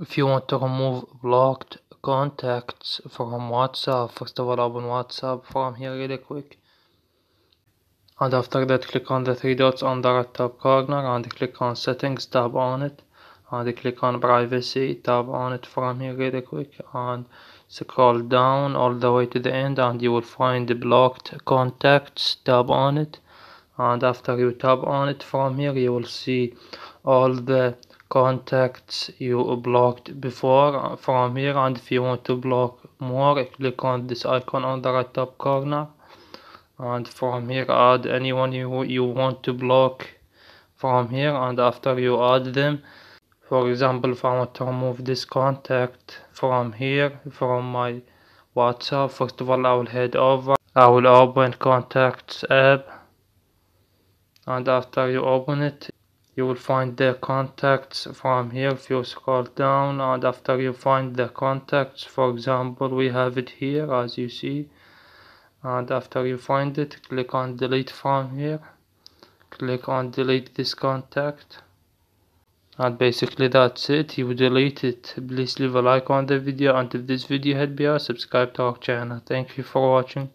If you want to remove blocked contacts from WhatsApp, first of all open WhatsApp from here really quick. And after that click on the three dots on the right top corner and click on settings, tab on it. And click on privacy, tab on it from here really quick and scroll down all the way to the end and you will find the blocked contacts, tab on it. And after you tap on it from here you will see all the contacts you blocked before from here and if you want to block more click on this icon on the right top corner and from here add anyone you, you want to block from here and after you add them for example if I want to remove this contact from here from my whatsapp first of all I will head over I will open contacts app and after you open it you will find the contacts from here if you scroll down and after you find the contacts for example we have it here as you see and after you find it click on delete from here click on delete this contact and basically that's it you delete it please leave a like on the video and if this video helped you subscribe to our channel thank you for watching